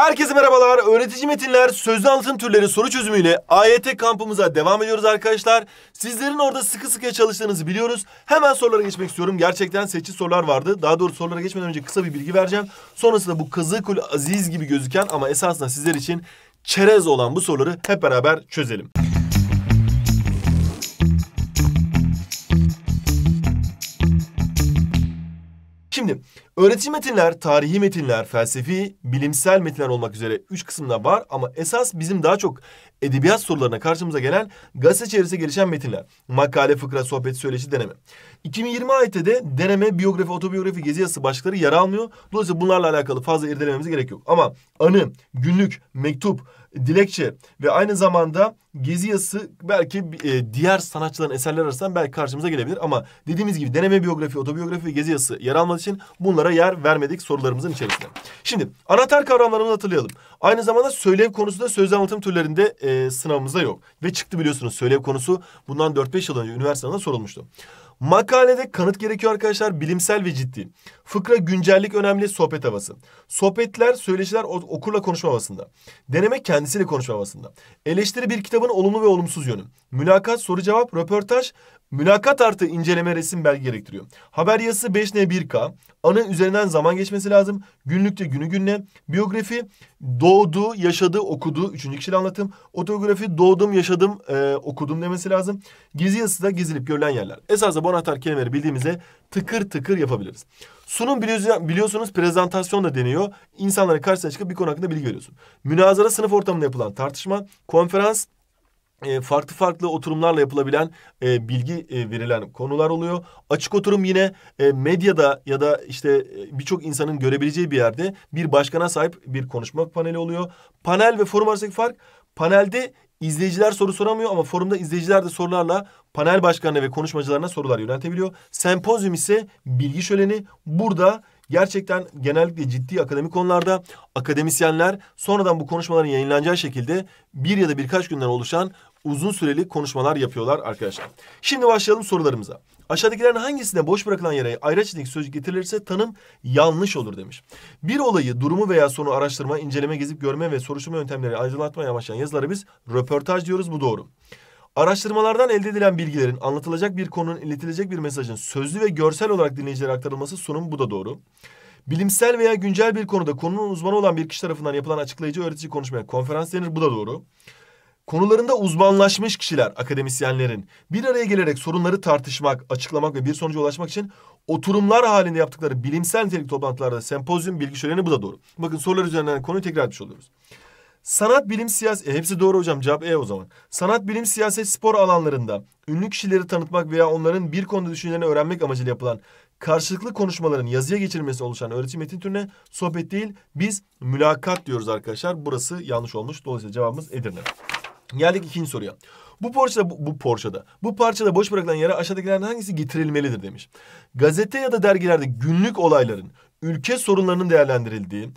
Herkese merhabalar. Öğretici metinler, sözlü anlatım türleri soru çözümüyle AYT kampımıza devam ediyoruz arkadaşlar. Sizlerin orada sıkı sıkıya çalıştığınızı biliyoruz. Hemen sorulara geçmek istiyorum. Gerçekten seçici sorular vardı. Daha doğrusu sorulara geçmeden önce kısa bir bilgi vereceğim. Sonrasında bu Kızılkul Aziz gibi gözüken ama esasında sizler için çerez olan bu soruları hep beraber çözelim. Öğretim metinler, tarihi metinler, felsefi, bilimsel metinler olmak üzere üç kısımda var ama esas bizim daha çok edebiyat sorularına karşımıza gelen gazete çevresi gelişen metinler. Makale, fıkra, sohbet, söyleşi, deneme. 2020 AYT'de de deneme, biyografi, otobiyografi, gezi yazısı başlıkları yer almıyor. Dolayısıyla bunlarla alakalı fazla irdelememiz gerek yok. Ama anı, günlük, mektup, dilekçe ve aynı zamanda gezi yazısı belki e, diğer sanatçıların eserleri arasından belki karşımıza gelebilir. Ama dediğimiz gibi deneme, biyografi, otobiyografi ve gezi yazısı yer almadığı için bunlara yer vermedik sorularımızın içerisinde. Şimdi anahtar kavramlarımızı hatırlayalım. Aynı zamanda söylev konusu da sözlü anlatım türlerinde e, sınavımızda yok. Ve çıktı biliyorsunuz söylev konusu bundan 4-5 yıl önce üniversitede sorulmuştu. Makalede kanıt gerekiyor arkadaşlar bilimsel ve ciddi. Fıkra güncellik önemli, sohbet havası. Sohbetler, söyleşiler okurla konuşma havasında. Deneme kendisiyle konuşma havasında. Eleştiri bir kitabın olumlu ve olumsuz yönü. Mülakat, soru cevap, röportaj, mülakat artı inceleme resim belge gerektiriyor. Haber yazısı 5N1K. Anı üzerinden zaman geçmesi lazım. Günlükte günü gününe. Biyografi doğdu, yaşadı, okudu. Üçüncü kişiyle anlatım. Otografi doğdum, yaşadım, e, okudum demesi lazım. Gizli yazısı da gizilip görülen yerler. Esasında bu anahtar kelimeleri bildiğimizde tıkır tıkır yapabiliriz. Sunum biliyorsunuz prezentasyon da deniyor. İnsanların karşısına çıkıp bir konu hakkında bilgi veriyorsun. Münazara sınıf ortamında yapılan tartışma, konferans e, farklı farklı oturumlarla yapılabilen e, bilgi e, verilen konular oluyor. Açık oturum yine e, medyada ya da işte birçok insanın görebileceği bir yerde bir başkana sahip bir konuşma paneli oluyor. Panel ve forum arasındaki fark panelde İzleyiciler soru soramıyor ama forumda izleyiciler de sorularla panel başkanına ve konuşmacılarına sorular yöneltebiliyor. Sempozyum ise bilgi şöleni. Burada gerçekten genellikle ciddi akademik konularda akademisyenler sonradan bu konuşmaların yayınlanacağı şekilde bir ya da birkaç günden oluşan uzun süreli konuşmalar yapıyorlar arkadaşlar. Şimdi başlayalım sorularımıza. Aşağıdakilerin hangisinde boş bırakılan yere ayraçlık söz getirilirse tanım yanlış olur demiş. Bir olayı, durumu veya sonu araştırma, inceleme, gezip görme ve soruşturma yöntemleri aydınlatmaya amaçlayan yazılara biz röportaj diyoruz. Bu doğru. Araştırmalardan elde edilen bilgilerin anlatılacak bir konunun iletilecek bir mesajın sözlü ve görsel olarak dinleyicilere aktarılması sunum bu da doğru. Bilimsel veya güncel bir konuda konunun uzmanı olan bir kişi tarafından yapılan açıklayıcı öğretici konuşmaya konferans denir bu da doğru. Konularında uzmanlaşmış kişiler, akademisyenlerin bir araya gelerek sorunları tartışmak, açıklamak ve bir sonuca ulaşmak için oturumlar halinde yaptıkları bilimsel nitelik toplantılarda sempozyum, bilgi şöleni bu da doğru. Bakın sorular üzerinden konuyu tekrar etmiş oluyoruz. Sanat, bilim, siyaset... E, hepsi doğru hocam. Cevap E o zaman. Sanat, bilim, siyaset, spor alanlarında ünlü kişileri tanıtmak veya onların bir konuda düşüncelerini öğrenmek amacıyla yapılan karşılıklı konuşmaların yazıya geçirilmesi oluşan öğretim metin türüne sohbet değil biz mülakat diyoruz arkadaşlar. Burası yanlış olmuş. Dolayısıyla cevabımız Edirne. Geldik ikinci soruya. Bu Porsche'da bu, bu Porsche'da bu parçada boş bırakılan yere aşağıdakilerden hangisi getirilmelidir demiş. Gazete ya da dergilerde günlük olayların, ülke sorunlarının değerlendirildiği,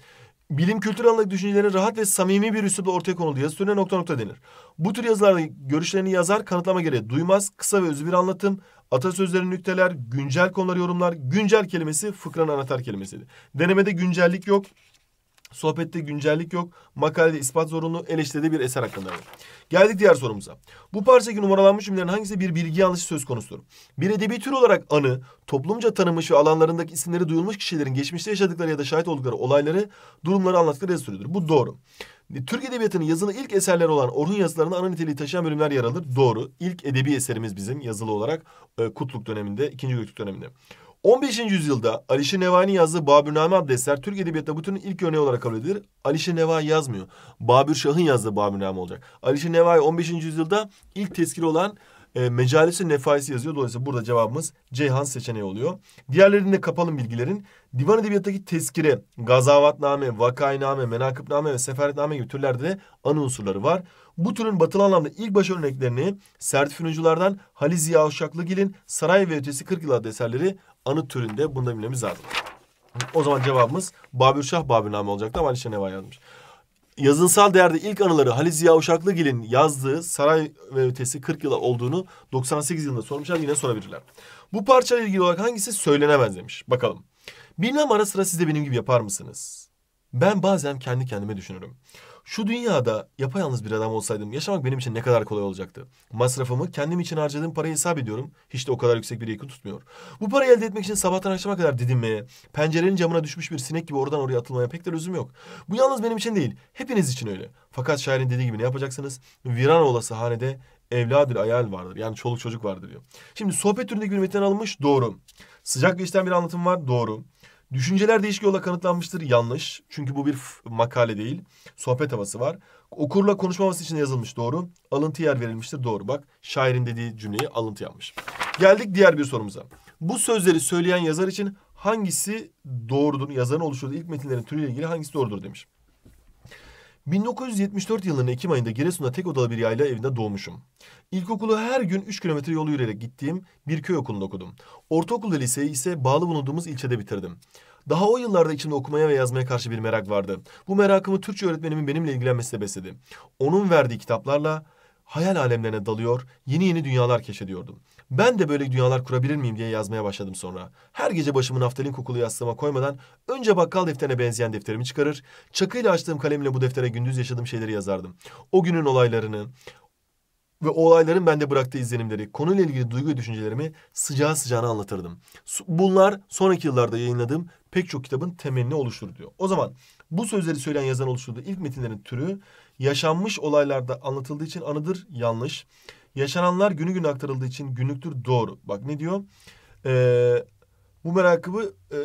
bilim kültür alanındaki düşüncelerin rahat ve samimi bir üslupla ortaya konulduğu yazı türüne nokta nokta denir. Bu tür yazılarda görüşlerini yazar, kanıtlama gereği duymaz, kısa ve özlü bir anlatım, atasözlerin nükteler, güncel konular yorumlar, güncel kelimesi fıkranın anahtar kelimesiydi. Denemede güncellik yok, Sohbette güncellik yok. Makalede ispat zorunlu. Eleştiride bir eser hakkında. Geldik diğer sorumuza. Bu parçadaki numaralanmış cümlelerin hangisi bir bilgi yanlışı söz konusudur? Bir edebi tür olarak anı, toplumca tanınmış ve alanlarındaki isimleri duyulmuş kişilerin geçmişte yaşadıkları ya da şahit oldukları olayları, durumları anlattıkları yazı Bu doğru. E, Türk Edebiyatı'nın yazılı ilk eserleri olan Orhun yazılarında ana niteliği taşıyan bölümler yer alır. Doğru. İlk edebi eserimiz bizim yazılı olarak e, Kutluk döneminde, 2. Göktürk döneminde. 15. yüzyılda Alişir Nevai'nin yazdığı Babürname adlı eser Türk Edebiyatı bütünün ilk örneği olarak kabul edilir. Alişir Nevai yazmıyor. Babür Şah'ın yazdığı Babürname olacak. Alişir Nevai 15. yüzyılda ilk teskil olan e, mecalisi nefaisi yazıyor. Dolayısıyla burada cevabımız Ceyhan seçeneği oluyor. Diğerlerinde de kapalım bilgilerin. Divan edebiyattaki tezkire, gazavatname, vakayname, menakıbname ve seferatname gibi türlerde de anı unsurları var. Bu türün batılı anlamda ilk baş örneklerini sertifinuculardan Halil Ziya Uşaklıgil'in Saray ve Ötesi 40 Yıl adlı eserleri anı türünde bunu da bilmemiz lazım. O zaman cevabımız Babürşah Babürname olacaktı ama Ali Şeneva yazmış. Yazınsal değerde ilk anıları Halil Ziya Uşaklıgil'in yazdığı Saray ve Ötesi 40 yıla olduğunu 98 yılında sormuşlar yine sorabilirler. Bu parçayla ilgili olarak hangisi söylenemez demiş. Bakalım. Bilmem ara sıra siz de benim gibi yapar mısınız? Ben bazen kendi kendime düşünürüm. Şu dünyada yapayalnız bir adam olsaydım yaşamak benim için ne kadar kolay olacaktı. Masrafımı kendim için harcadığım parayı hesap ediyorum. Hiç de o kadar yüksek bir IQ tutmuyor. Bu parayı elde etmek için sabahtan akşama kadar didinmeye, pencerenin camına düşmüş bir sinek gibi oradan oraya atılmaya pek de lüzum yok. Bu yalnız benim için değil, hepiniz için öyle. Fakat şairin dediği gibi ne yapacaksınız? Viran olası hanede evladır ayal vardır. Yani çoluk çocuk vardır diyor. Şimdi sohbet türündeki bir metin alınmış doğru. Sıcak bir işten bir anlatım var doğru. Düşünceler değişik yolla kanıtlanmıştır. Yanlış. Çünkü bu bir makale değil. Sohbet havası var. Okurla konuşmaması için yazılmış. Doğru. Alıntı yer verilmiştir. Doğru. Bak şairin dediği cümleyi alıntı yapmış. Geldik diğer bir sorumuza. Bu sözleri söyleyen yazar için hangisi doğrudur? Yazarın oluşturduğu ilk metinlerin türüyle ilgili hangisi doğrudur demiş. 1974 yılının Ekim ayında Giresun'da tek odalı bir yayla evinde doğmuşum. İlkokulu her gün 3 kilometre yolu yürüyerek gittiğim bir köy okulunda okudum. Ortaokul ve liseyi ise bağlı bulunduğumuz ilçede bitirdim. Daha o yıllarda içinde okumaya ve yazmaya karşı bir merak vardı. Bu merakımı Türkçe öğretmenimin benimle ilgilenmesi de besledi. Onun verdiği kitaplarla hayal alemlerine dalıyor, yeni yeni dünyalar keşfediyordum. Ben de böyle dünyalar kurabilir miyim diye yazmaya başladım sonra. Her gece başımı naftalin kokulu yastığıma koymadan önce bakkal defterine benzeyen defterimi çıkarır. Çakıyla açtığım kalemle bu deftere gündüz yaşadığım şeyleri yazardım. O günün olaylarını ve o olayların bende bıraktığı izlenimleri, konuyla ilgili duygu ve düşüncelerimi sıcağı sıcağına anlatırdım. Bunlar sonraki yıllarda yayınladığım pek çok kitabın temelini oluşturdu diyor. O zaman bu sözleri söyleyen yazan oluşturduğu ilk metinlerin türü yaşanmış olaylarda anlatıldığı için anıdır yanlış. Yaşananlar günü gün aktarıldığı için günlüktür doğru. Bak ne diyor? Ee, bu merakıbı e,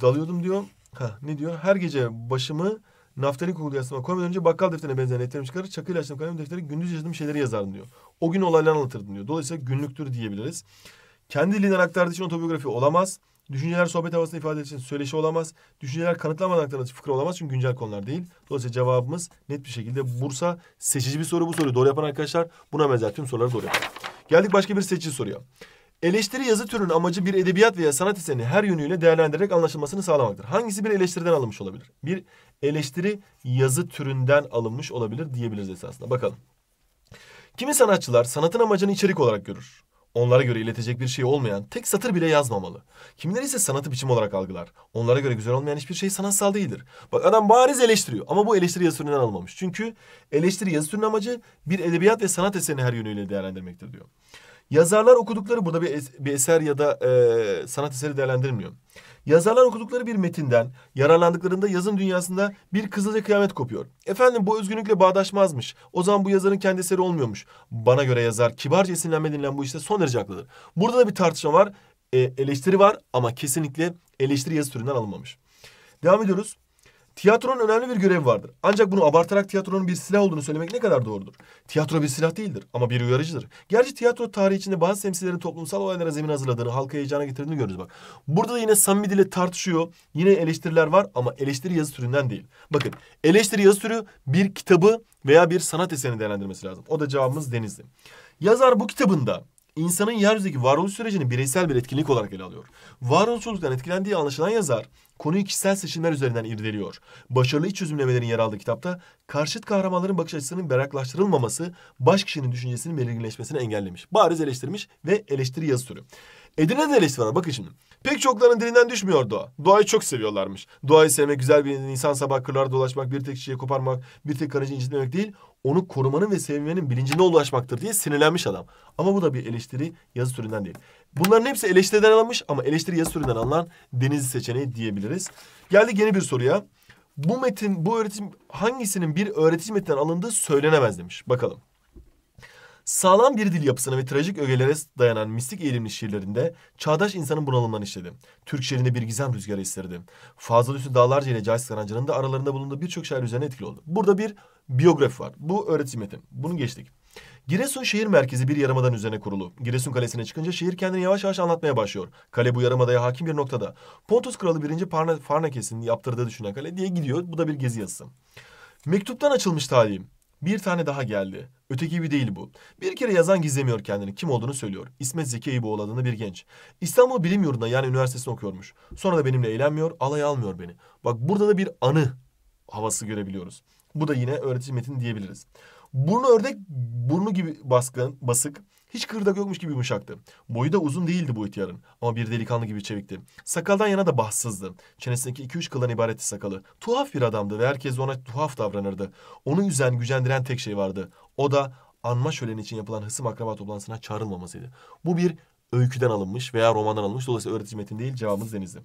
dalıyordum diyor. Ha, ne diyor? Her gece başımı naftalin kokulu yastıma koymadan önce bakkal defterine benzeyen defterimi çıkarır. Çakıyla açtığım kalem defteri gündüz yaşadığım şeyleri yazardım diyor. O gün olayları anlatırdım diyor. Dolayısıyla günlüktür diyebiliriz. Kendi dilinden aktardığı için otobiyografi olamaz. Düşünceler sohbet havasında ifade için söyleşi olamaz. Düşünceler kanıtlamadan aktarılacak fıkra olamaz çünkü güncel konular değil. Dolayısıyla cevabımız net bir şekilde Bursa. Seçici bir soru bu soruyu doğru yapan arkadaşlar buna benzer tüm soruları doğru yapar. Geldik başka bir seçici soruya. Eleştiri yazı türünün amacı bir edebiyat veya sanat eserini her yönüyle değerlendirerek anlaşılmasını sağlamaktır. Hangisi bir eleştiriden alınmış olabilir? Bir eleştiri yazı türünden alınmış olabilir diyebiliriz esasında. Bakalım. Kimi sanatçılar sanatın amacını içerik olarak görür onlara göre iletecek bir şey olmayan tek satır bile yazmamalı. Kimileri ise sanatı biçim olarak algılar. Onlara göre güzel olmayan hiçbir şey sanatsal değildir. Bak adam bariz eleştiriyor ama bu eleştiri yazı türünden almamış. Çünkü eleştiri yazı türünün amacı bir edebiyat ve sanat eserini her yönüyle değerlendirmektir diyor. Yazarlar okudukları burada bir, es bir eser ya da e, sanat eseri değerlendirmiyor. Yazarlar okudukları bir metinden yararlandıklarında yazın dünyasında bir kızılca kıyamet kopuyor. Efendim bu özgünlükle bağdaşmazmış. O zaman bu yazarın kendi olmuyormuş. Bana göre yazar kibarca esinlenme denilen bu işte son derece haklıdır. Burada da bir tartışma var. E, eleştiri var ama kesinlikle eleştiri yazı türünden alınmamış. Devam ediyoruz. Tiyatronun önemli bir görevi vardır. Ancak bunu abartarak tiyatronun bir silah olduğunu söylemek ne kadar doğrudur? Tiyatro bir silah değildir ama bir uyarıcıdır. Gerçi tiyatro tarihi içinde bazı temsillerin toplumsal olaylara zemin hazırladığını, halka heyecana getirdiğini görürüz bak. Burada da yine samimi dille tartışıyor. Yine eleştiriler var ama eleştiri yazı türünden değil. Bakın eleştiri yazı türü bir kitabı veya bir sanat eserini değerlendirmesi lazım. O da cevabımız Denizli. Yazar bu kitabında insanın yeryüzündeki varoluş sürecini bireysel bir etkinlik olarak ele alıyor. Varoluşçuluktan etkilendiği anlaşılan yazar konuyu kişisel seçimler üzerinden irdeliyor. Başarılı iç çözümlemelerin yer aldığı kitapta karşıt kahramanların bakış açısının beraklaştırılmaması, baş kişinin düşüncesinin belirginleşmesini engellemiş. Bariz eleştirmiş ve eleştiri yazı türü. Edirne'de eleştiri var bakın şimdi. Pek çokların dilinden düşmüyor doğa. Doğayı çok seviyorlarmış. Doğayı sevmek, güzel bir insan sabah kırlarda dolaşmak, bir tek şişeyi koparmak, bir tek karıcı incitmemek değil, onu korumanın ve sevmenin bilincine ulaşmaktır diye sinirlenmiş adam. Ama bu da bir eleştiri yazı türünden değil. Bunların hepsi eleştiriden alınmış ama eleştiri yazı türünden alınan deniz seçeneği diyebiliriz. Geldi yeni bir soruya. Bu metin, bu öğretim hangisinin bir öğretici metinden alındığı söylenemez demiş. Bakalım. Sağlam bir dil yapısına ve trajik ögelere dayanan mistik eğilimli şiirlerinde çağdaş insanın bunalımlarını işledi. Türk şiirinde bir gizem rüzgarı estirdi. Fazıl Hüsnü Dağlarca ile Cahit Karancı'nın da aralarında bulunduğu birçok şair üzerine etkili oldu. Burada bir biyografi var. Bu öğretim metin. Bunu geçtik. Giresun şehir merkezi bir yarımadan üzerine kurulu. Giresun kalesine çıkınca şehir kendini yavaş yavaş anlatmaya başlıyor. Kale bu yarımadaya hakim bir noktada. Pontus kralı 1. Parna Farnakes'in yaptırdığı düşünen kale diye gidiyor. Bu da bir gezi yazısı. Mektuptan açılmış talihim. Bir tane daha geldi. Öteki gibi değil bu. Bir kere yazan gizlemiyor kendini. Kim olduğunu söylüyor. İsmet Zeki Eyüboğlu adında bir genç. İstanbul Bilim Yurdu'nda yani üniversitesini okuyormuş. Sonra da benimle eğlenmiyor, alay almıyor beni. Bak burada da bir anı havası görebiliyoruz. Bu da yine öğretim metin diyebiliriz. Burnu ördek, burnu gibi baskın, basık, hiç kırdak yokmuş gibi yumuşaktı. Boyu da uzun değildi bu ihtiyarın ama bir delikanlı gibi çevikti. Sakaldan yana da bahtsızdı. Çenesindeki iki üç kıldan ibaretti sakalı. Tuhaf bir adamdı ve herkes ona tuhaf davranırdı. Onu yüzen gücendiren tek şey vardı. O da anma şöleni için yapılan hısım akraba toplantısına çağrılmamasıydı. Bu bir öyküden alınmış veya romandan alınmış. Dolayısıyla öğretici metin değil cevabımız Denizli.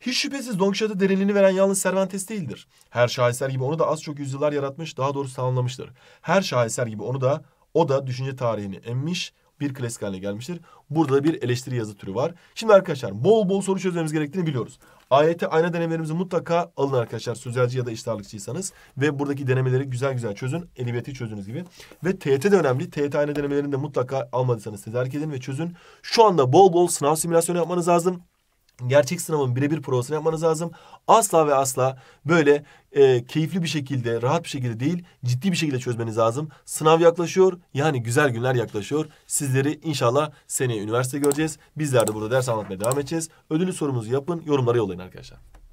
Hiç şüphesiz Don Quixote derinliğini veren yalnız Cervantes değildir. Her şaheser gibi onu da az çok yüzyıllar yaratmış, daha doğrusu tamamlamıştır. Her şaheser gibi onu da o da düşünce tarihini emmiş, bir klasik haline gelmiştir. Burada da bir eleştiri yazı türü var. Şimdi arkadaşlar bol bol soru çözmemiz gerektiğini biliyoruz. AYT ayna denemelerimizi mutlaka alın arkadaşlar. Sözelci ya da iştahlıkçıysanız. Ve buradaki denemeleri güzel güzel çözün. Edebiyatı çözünüz gibi. Ve TYT de önemli. TYT ayna denemelerini de mutlaka almadıysanız tedarik edin ve çözün. Şu anda bol bol sınav simülasyonu yapmanız lazım gerçek sınavın birebir provasını yapmanız lazım. Asla ve asla böyle e, keyifli bir şekilde, rahat bir şekilde değil, ciddi bir şekilde çözmeniz lazım. Sınav yaklaşıyor, yani güzel günler yaklaşıyor. Sizleri inşallah seneye üniversite göreceğiz. Bizler de burada ders anlatmaya devam edeceğiz. Ödülü sorumuzu yapın, yorumlara yollayın arkadaşlar.